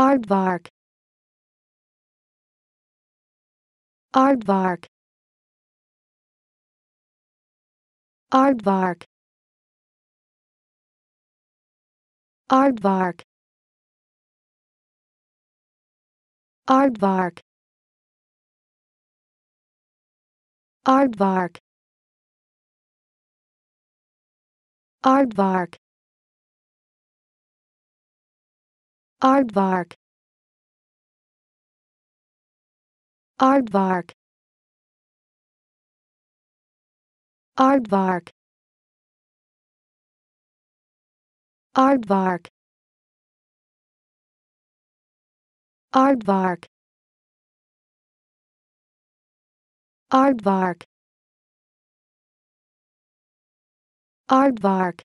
Aardvark Aardvark Aardvark Aardvark Aardvark Aardvark Aardvark Aardvark Aardvark Aardvark Aardvark Aardvark Aardvark Aardvark